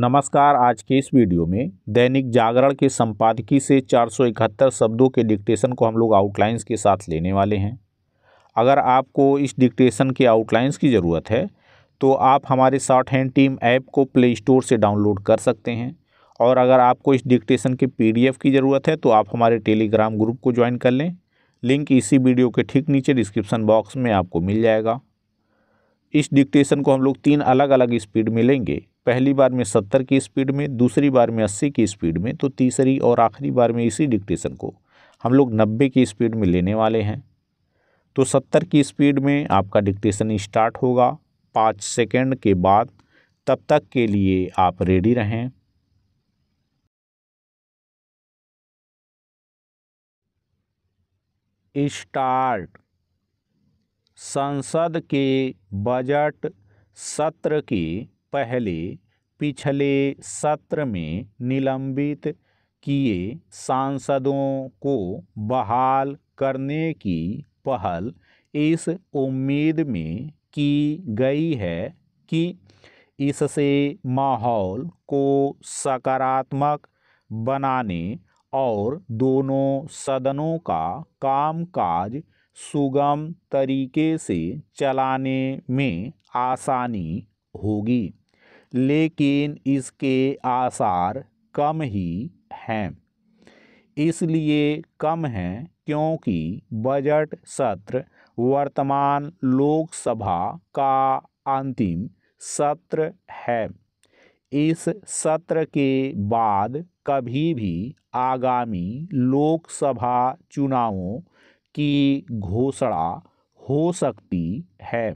नमस्कार आज के इस वीडियो में दैनिक जागरण के संपादकीय से 471 शब्दों के डिक्टेशन को हम लोग आउटलाइंस के साथ लेने वाले हैं अगर आपको इस डिक्टेशन के आउटलाइंस की ज़रूरत है तो आप हमारे शॉर्ट हैंड टीम ऐप को प्ले स्टोर से डाउनलोड कर सकते हैं और अगर आपको इस डिक्टेशन के पी की ज़रूरत है तो आप हमारे टेलीग्राम ग्रुप को ज्वाइन कर लें लिंक इसी वीडियो के ठीक नीचे डिस्क्रिप्सन बॉक्स में आपको मिल जाएगा इस डिक्टेशन को हम लोग तीन अलग अलग स्पीड में लेंगे पहली बार में सत्तर की स्पीड में दूसरी बार में अस्सी की स्पीड में तो तीसरी और आखिरी बार में इसी डिक्टेशन को हम लोग नब्बे की स्पीड में लेने वाले हैं तो सत्तर की स्पीड में आपका डिक्टेशन स्टार्ट होगा पाँच सेकेंड के बाद तब तक के लिए आप रेडी रहें स्टार्ट संसद के बजट सत्र की पहले पिछले सत्र में निलंबित किए सांसदों को बहाल करने की पहल इस उम्मीद में की गई है कि इससे माहौल को सकारात्मक बनाने और दोनों सदनों का कामकाज सुगम तरीके से चलाने में आसानी होगी लेकिन इसके आसार कम ही हैं इसलिए कम हैं क्योंकि बजट सत्र वर्तमान लोकसभा का अंतिम सत्र है इस सत्र के बाद कभी भी आगामी लोकसभा चुनावों की घोषणा हो सकती है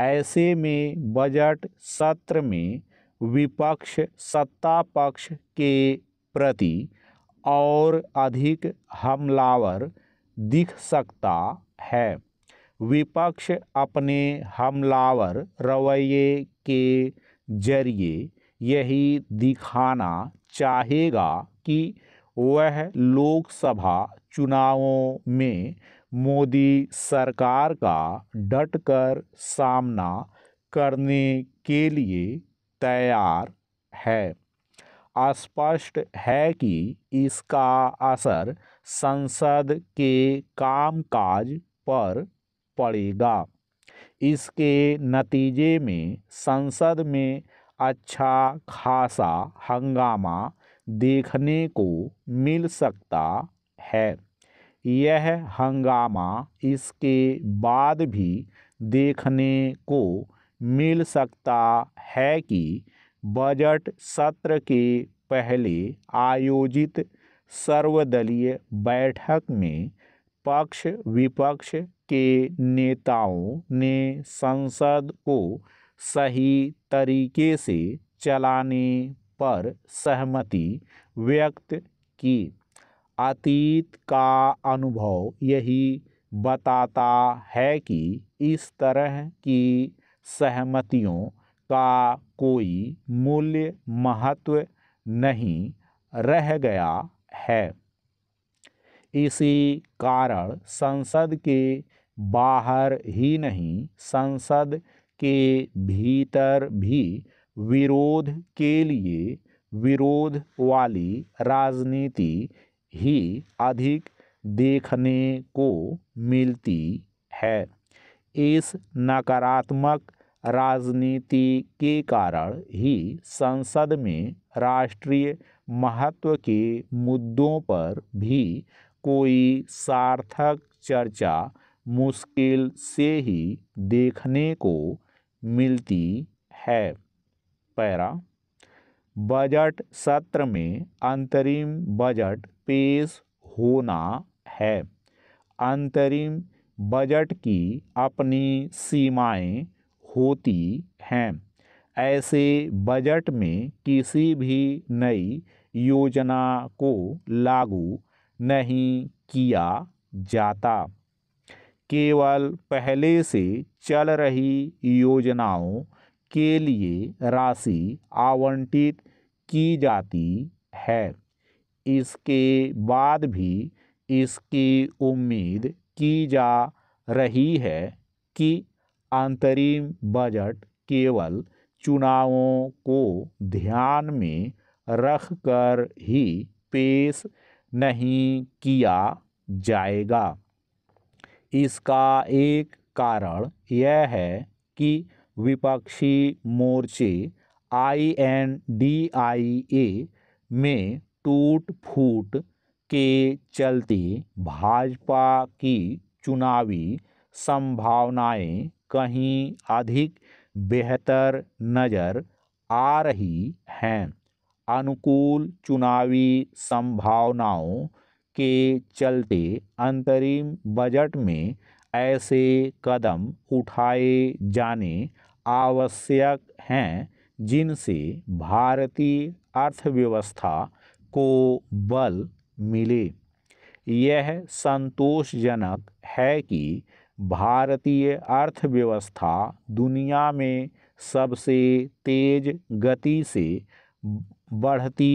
ऐसे में बजट सत्र में विपक्ष सत्ता पक्ष के प्रति और अधिक हमलावर दिख सकता है विपक्ष अपने हमलावर रवैये के जरिए यही दिखाना चाहेगा कि वह लोकसभा चुनावों में मोदी सरकार का डटकर सामना करने के लिए तैयार है स्पष्ट है कि इसका असर संसद के कामकाज पर पड़ेगा इसके नतीजे में संसद में अच्छा खासा हंगामा देखने को मिल सकता है यह हंगामा इसके बाद भी देखने को मिल सकता है कि बजट सत्र के पहले आयोजित सर्वदलीय बैठक में पक्ष विपक्ष के नेताओं ने संसद को सही तरीके से चलाने पर सहमति व्यक्त की अतीत का अनुभव यही बताता है कि इस तरह की सहमतियों का कोई मूल्य महत्व नहीं रह गया है इसी कारण संसद के बाहर ही नहीं संसद के भीतर भी विरोध के लिए विरोध वाली राजनीति ही अधिक देखने को मिलती है इस नकारात्मक राजनीति के कारण ही संसद में राष्ट्रीय महत्व के मुद्दों पर भी कोई सार्थक चर्चा मुश्किल से ही देखने को मिलती है पैरा बजट सत्र में अंतरिम बजट पेश होना है अंतरिम बजट की अपनी सीमाएं होती हैं ऐसे बजट में किसी भी नई योजना को लागू नहीं किया जाता केवल पहले से चल रही योजनाओं के लिए राशि आवंटित की जाती है इसके बाद भी इसकी उम्मीद की जा रही है कि अंतरिम बजट केवल चुनावों को ध्यान में रखकर ही पेश नहीं किया जाएगा इसका एक कारण यह है कि विपक्षी मोर्चे आई एन डी आई ए में टूट फूट के चलते भाजपा की चुनावी संभावनाएं कहीं अधिक बेहतर नज़र आ रही हैं अनुकूल चुनावी संभावनाओं के चलते अंतरिम बजट में ऐसे कदम उठाए जाने आवश्यक हैं जिनसे भारतीय अर्थव्यवस्था को बल मिले यह संतोषजनक है कि भारतीय अर्थव्यवस्था दुनिया में सबसे तेज गति से बढ़ती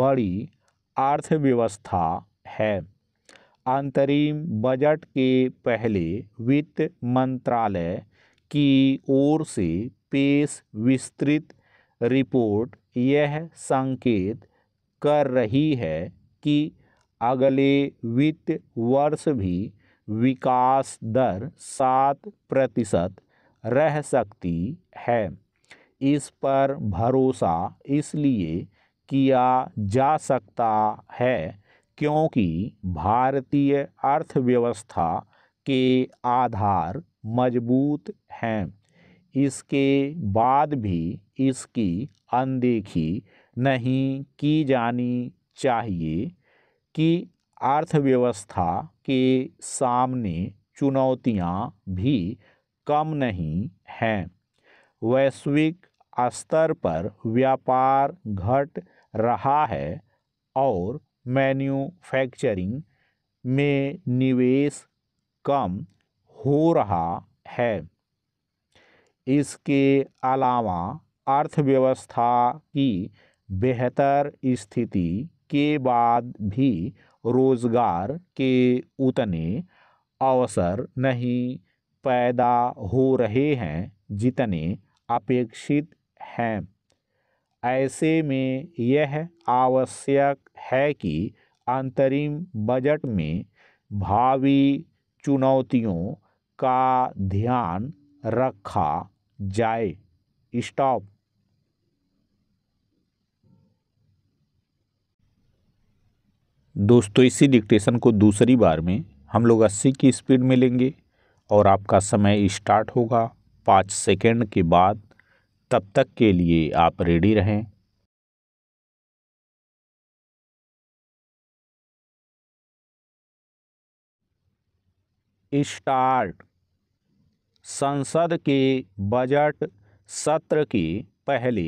बड़ी अर्थव्यवस्था है अंतरिम बजट के पहले वित्त मंत्रालय की ओर से पेश विस्तृत रिपोर्ट यह संकेत कर रही है कि अगले वित्त वर्ष भी विकास दर सात प्रतिशत रह सकती है इस पर भरोसा इसलिए किया जा सकता है क्योंकि भारतीय अर्थव्यवस्था के आधार मजबूत हैं इसके बाद भी इसकी अनदेखी नहीं की जानी चाहिए कि अर्थव्यवस्था के सामने चुनौतियां भी कम नहीं हैं वैश्विक स्तर पर व्यापार घट रहा है और मैन्युफैक्चरिंग में निवेश कम हो रहा है इसके अलावा अर्थव्यवस्था की बेहतर स्थिति के बाद भी रोज़गार के उतने अवसर नहीं पैदा हो रहे हैं जितने अपेक्षित हैं ऐसे में यह आवश्यक है कि अंतरिम बजट में भावी चुनौतियों का ध्यान रखा जाए स्टॉप दोस्तों इसी डिक्टेशन को दूसरी बार में हम लोग अस्सी की स्पीड में लेंगे और आपका समय स्टार्ट होगा पाँच सेकेंड के बाद तब तक के लिए आप रेडी रहें स्टार्ट संसद के बजट सत्र के पहले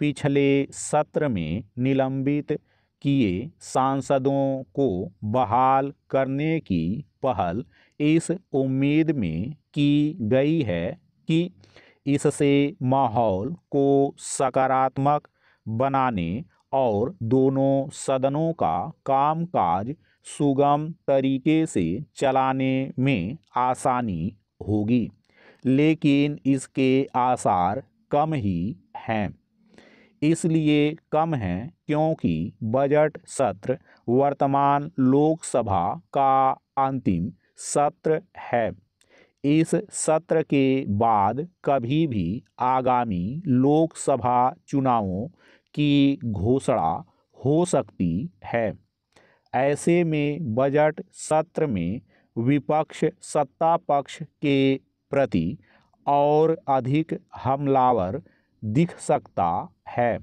पिछले सत्र में निलंबित किए सांसदों को बहाल करने की पहल इस उम्मीद में की गई है कि इससे माहौल को सकारात्मक बनाने और दोनों सदनों का कामकाज सुगम तरीके से चलाने में आसानी होगी लेकिन इसके आसार कम ही हैं इसलिए कम है क्योंकि बजट सत्र वर्तमान लोकसभा का अंतिम सत्र है इस सत्र के बाद कभी भी आगामी लोकसभा चुनावों की घोषणा हो सकती है ऐसे में बजट सत्र में विपक्ष सत्ता पक्ष के प्रति और अधिक हमलावर दिख सकता है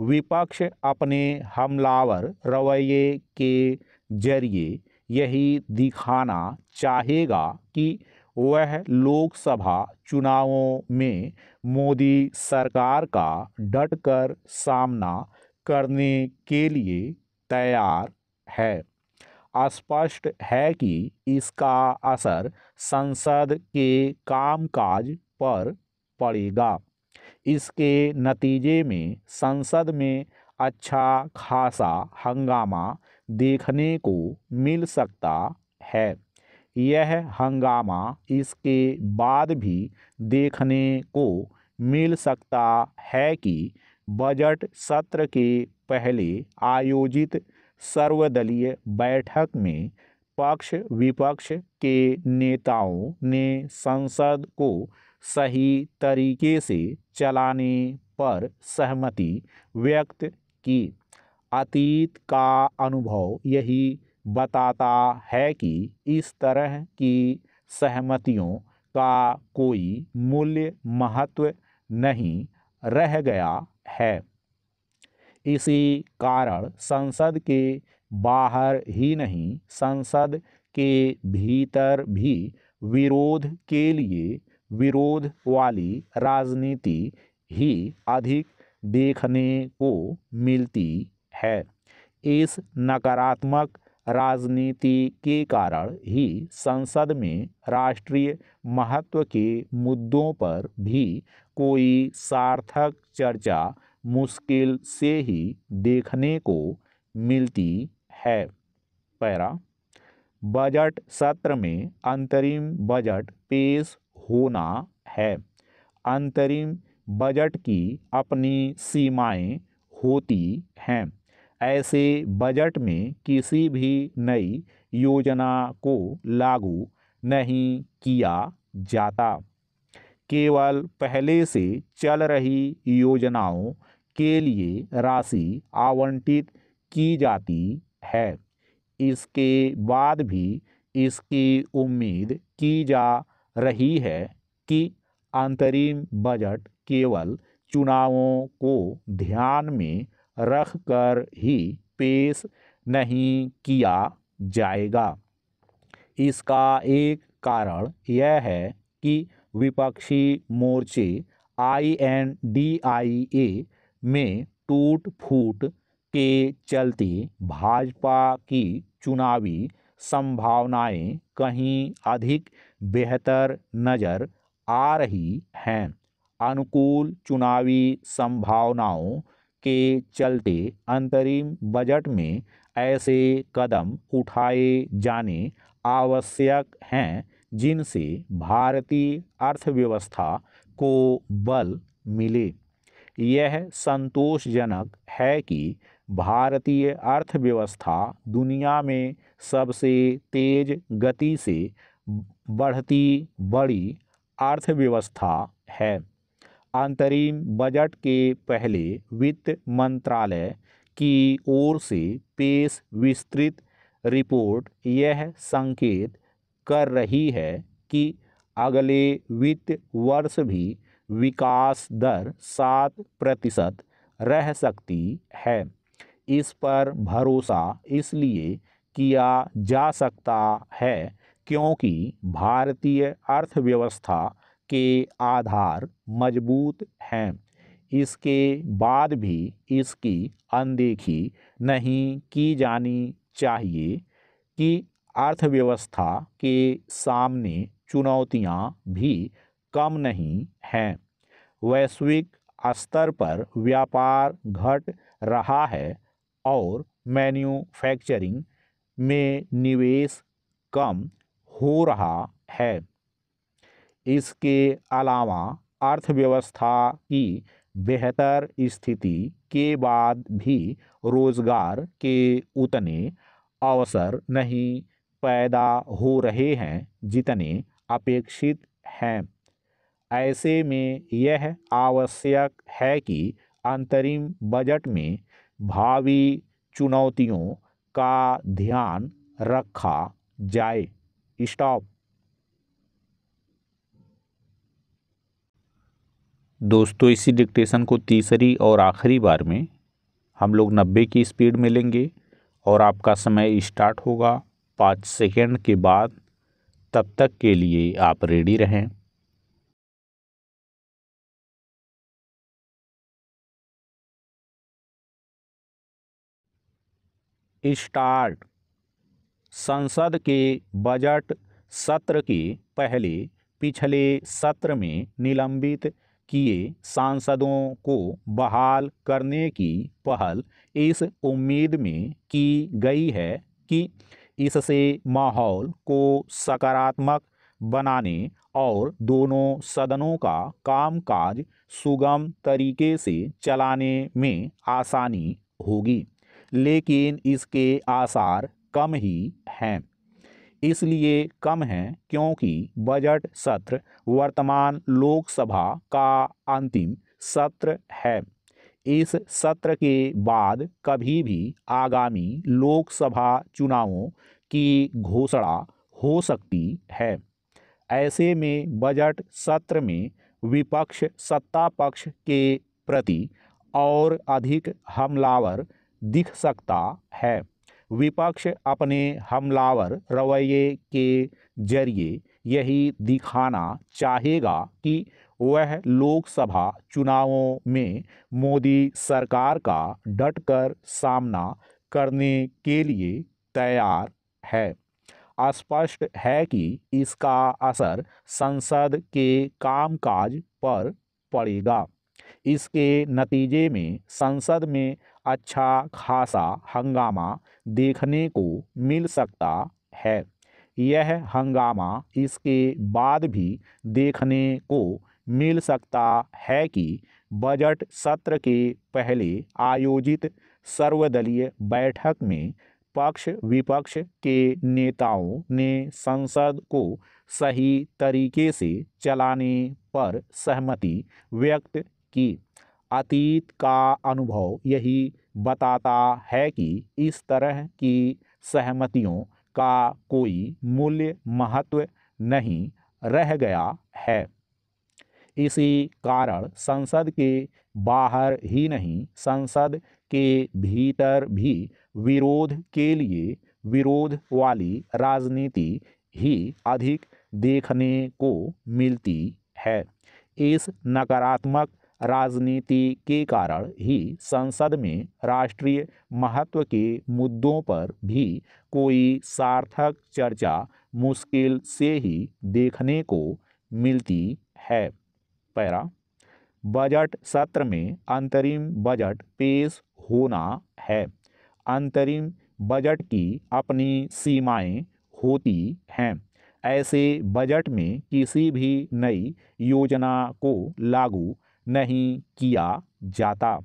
विपक्ष अपने हमलावर रवैये के जरिए यही दिखाना चाहेगा कि वह लोकसभा चुनावों में मोदी सरकार का डटकर सामना करने के लिए तैयार है स्पष्ट है कि इसका असर संसद के कामकाज पर पड़ेगा इसके नतीजे में संसद में अच्छा खासा हंगामा देखने को मिल सकता है यह हंगामा इसके बाद भी देखने को मिल सकता है कि बजट सत्र के पहले आयोजित सर्वदलीय बैठक में पक्ष विपक्ष के नेताओं ने संसद को सही तरीके से चलाने पर सहमति व्यक्त की अतीत का अनुभव यही बताता है कि इस तरह की सहमतियों का कोई मूल्य महत्व नहीं रह गया है इसी कारण संसद के बाहर ही नहीं संसद के भीतर भी विरोध के लिए विरोध वाली राजनीति ही अधिक देखने को मिलती है इस नकारात्मक राजनीति के कारण ही संसद में राष्ट्रीय महत्व के मुद्दों पर भी कोई सार्थक चर्चा मुश्किल से ही देखने को मिलती है पैरा बजट सत्र में अंतरिम बजट पेश होना है अंतरिम बजट की अपनी सीमाएं होती हैं ऐसे बजट में किसी भी नई योजना को लागू नहीं किया जाता केवल पहले से चल रही योजनाओं के लिए राशि आवंटित की जाती है इसके बाद भी इसकी उम्मीद की जा रही है कि अंतरिम बजट केवल चुनावों को ध्यान में रख कर ही पेश नहीं किया जाएगा इसका एक कारण यह है कि विपक्षी मोर्चे आई एन डी आई ए में टूट फूट के चलते भाजपा की चुनावी संभावनाएं कहीं अधिक बेहतर नज़र आ रही हैं अनुकूल चुनावी संभावनाओं के चलते अंतरिम बजट में ऐसे कदम उठाए जाने आवश्यक हैं जिनसे भारतीय अर्थव्यवस्था को बल मिले यह संतोषजनक है कि भारतीय अर्थव्यवस्था दुनिया में सबसे तेज गति से बढ़ती बड़ी अर्थव्यवस्था है अंतरिम बजट के पहले वित्त मंत्रालय की ओर से पेश विस्तृत रिपोर्ट यह संकेत कर रही है कि अगले वित्त वर्ष भी विकास दर सात प्रतिशत रह सकती है इस पर भरोसा इसलिए किया जा सकता है क्योंकि भारतीय अर्थव्यवस्था के आधार मजबूत हैं इसके बाद भी इसकी अनदेखी नहीं की जानी चाहिए कि अर्थव्यवस्था के सामने चुनौतियां भी कम नहीं हैं वैश्विक स्तर पर व्यापार घट रहा है और मैन्युफैक्चरिंग में निवेश कम हो रहा है इसके अलावा अर्थव्यवस्था की बेहतर स्थिति के बाद भी रोजगार के उतने अवसर नहीं पैदा हो रहे हैं जितने अपेक्षित हैं ऐसे में यह आवश्यक है कि अंतरिम बजट में भावी चुनौतियों का ध्यान रखा जाए स्टॉप दोस्तों इसी डिक्टेशन को तीसरी और आखिरी बार में हम लोग नब्बे की स्पीड में लेंगे और आपका समय स्टार्ट होगा पाँच सेकेंड के बाद तब तक के लिए आप रेडी रहें स्टार्ट संसद के बजट सत्र के पहले पिछले सत्र में निलंबित किए सांसदों को बहाल करने की पहल इस उम्मीद में की गई है कि इससे माहौल को सकारात्मक बनाने और दोनों सदनों का कामकाज सुगम तरीके से चलाने में आसानी होगी लेकिन इसके आसार कम ही हैं इसलिए कम हैं क्योंकि बजट सत्र वर्तमान लोकसभा का अंतिम सत्र है इस सत्र के बाद कभी भी आगामी लोकसभा चुनावों की घोषणा हो सकती है ऐसे में बजट सत्र में विपक्ष सत्ता पक्ष के प्रति और अधिक हमलावर दिख सकता है विपक्ष अपने हमलावर रवैये के जरिए यही दिखाना चाहेगा कि वह लोकसभा चुनावों में मोदी सरकार का डटकर सामना करने के लिए तैयार है स्पष्ट है कि इसका असर संसद के कामकाज पर पड़ेगा इसके नतीजे में संसद में अच्छा खासा हंगामा देखने को मिल सकता है यह हंगामा इसके बाद भी देखने को मिल सकता है कि बजट सत्र के पहले आयोजित सर्वदलीय बैठक में पक्ष विपक्ष के नेताओं ने संसद को सही तरीके से चलाने पर सहमति व्यक्त कि अतीत का अनुभव यही बताता है कि इस तरह की सहमतियों का कोई मूल्य महत्व नहीं रह गया है इसी कारण संसद के बाहर ही नहीं संसद के भीतर भी विरोध के लिए विरोध वाली राजनीति ही अधिक देखने को मिलती है इस नकारात्मक राजनीति के कारण ही संसद में राष्ट्रीय महत्व के मुद्दों पर भी कोई सार्थक चर्चा मुश्किल से ही देखने को मिलती है पैरा बजट सत्र में अंतरिम बजट पेश होना है अंतरिम बजट की अपनी सीमाएं होती हैं ऐसे बजट में किसी भी नई योजना को लागू नहीं किया जाता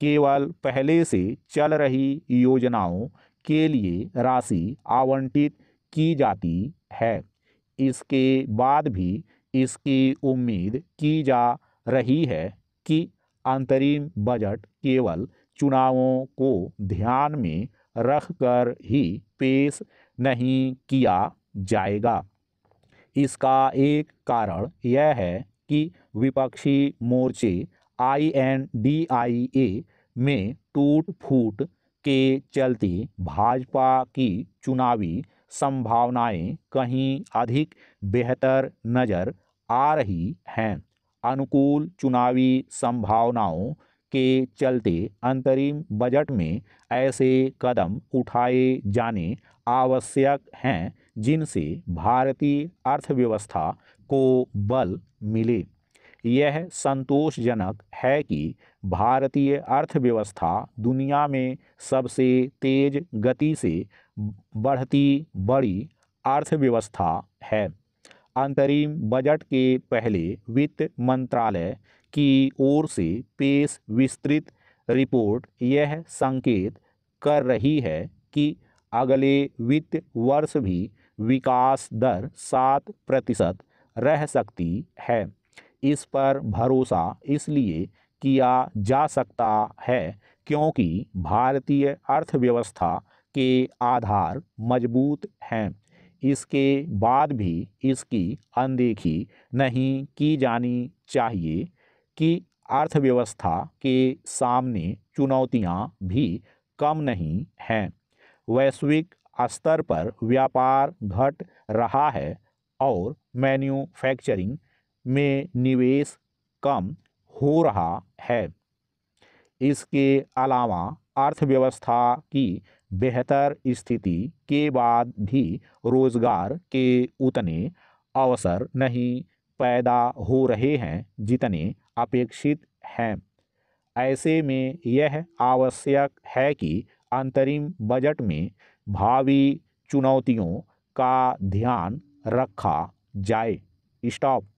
केवल पहले से चल रही योजनाओं के लिए राशि आवंटित की जाती है इसके बाद भी इसकी उम्मीद की जा रही है कि अंतरिम बजट केवल चुनावों को ध्यान में रखकर ही पेश नहीं किया जाएगा इसका एक कारण यह है कि विपक्षी मोर्चे आई एन डी आई ए में टूट फूट के चलते भाजपा की चुनावी संभावनाएं कहीं अधिक बेहतर नज़र आ रही हैं अनुकूल चुनावी संभावनाओं के चलते अंतरिम बजट में ऐसे कदम उठाए जाने आवश्यक हैं जिनसे भारतीय अर्थव्यवस्था को बल मिले यह संतोषजनक है कि भारतीय अर्थव्यवस्था दुनिया में सबसे तेज गति से बढ़ती बड़ी अर्थव्यवस्था है अंतरिम बजट के पहले वित्त मंत्रालय की ओर से पेश विस्तृत रिपोर्ट यह संकेत कर रही है कि अगले वित्त वर्ष भी विकास दर सात प्रतिशत रह सकती है इस पर भरोसा इसलिए किया जा सकता है क्योंकि भारतीय अर्थव्यवस्था के आधार मजबूत हैं इसके बाद भी इसकी अनदेखी नहीं की जानी चाहिए कि अर्थव्यवस्था के सामने चुनौतियां भी कम नहीं हैं वैश्विक स्तर पर व्यापार घट रहा है और मैन्युफैक्चरिंग में निवेश कम हो रहा है इसके अलावा अर्थव्यवस्था की बेहतर स्थिति के बाद भी रोजगार के उतने अवसर नहीं पैदा हो रहे हैं जितने अपेक्षित हैं ऐसे में यह आवश्यक है कि अंतरिम बजट में भावी चुनौतियों का ध्यान रखा जाए स्टॉप